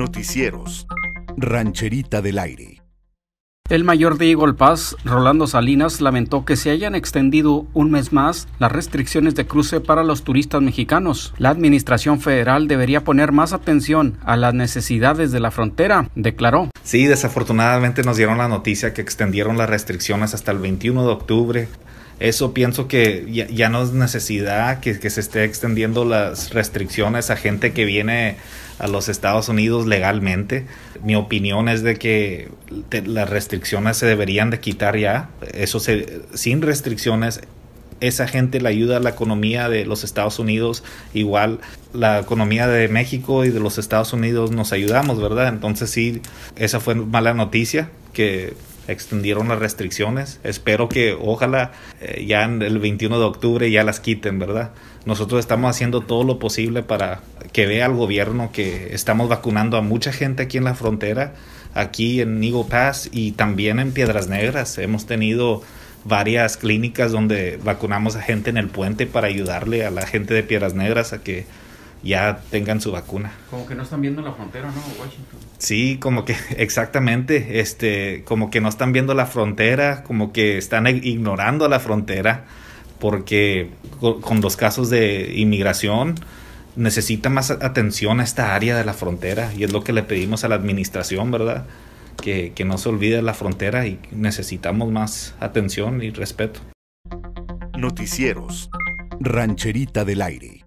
Noticieros. Rancherita del Aire. El mayor de Eagle Rolando Salinas, lamentó que se hayan extendido un mes más las restricciones de cruce para los turistas mexicanos. La Administración Federal debería poner más atención a las necesidades de la frontera, declaró. Sí, desafortunadamente nos dieron la noticia que extendieron las restricciones hasta el 21 de octubre eso pienso que ya, no es necesidad que, se esté extendiendo las restricciones a gente que viene a los Estados Unidos legalmente. Mi opinión es de que las restricciones se deberían de quitar ya. Eso se, sin restricciones esa gente le ayuda a la economía de los Estados Unidos, igual la economía de México y de los Estados Unidos nos ayudamos, ¿verdad? Entonces sí, esa fue mala noticia que extendieron las restricciones. Espero que ojalá eh, ya en el 21 de octubre ya las quiten, ¿verdad? Nosotros estamos haciendo todo lo posible para que vea el gobierno que estamos vacunando a mucha gente aquí en la frontera, aquí en Eagle Pass y también en Piedras Negras. Hemos tenido varias clínicas donde vacunamos a gente en el puente para ayudarle a la gente de Piedras Negras a que ya tengan su vacuna. Como que no están viendo la frontera, ¿no? Washington. Sí, como que exactamente, este, como que no están viendo la frontera, como que están ignorando la frontera, porque con los casos de inmigración necesita más atención a esta área de la frontera y es lo que le pedimos a la administración, ¿verdad? Que, que no se olvide la frontera y necesitamos más atención y respeto. Noticieros, Rancherita del Aire.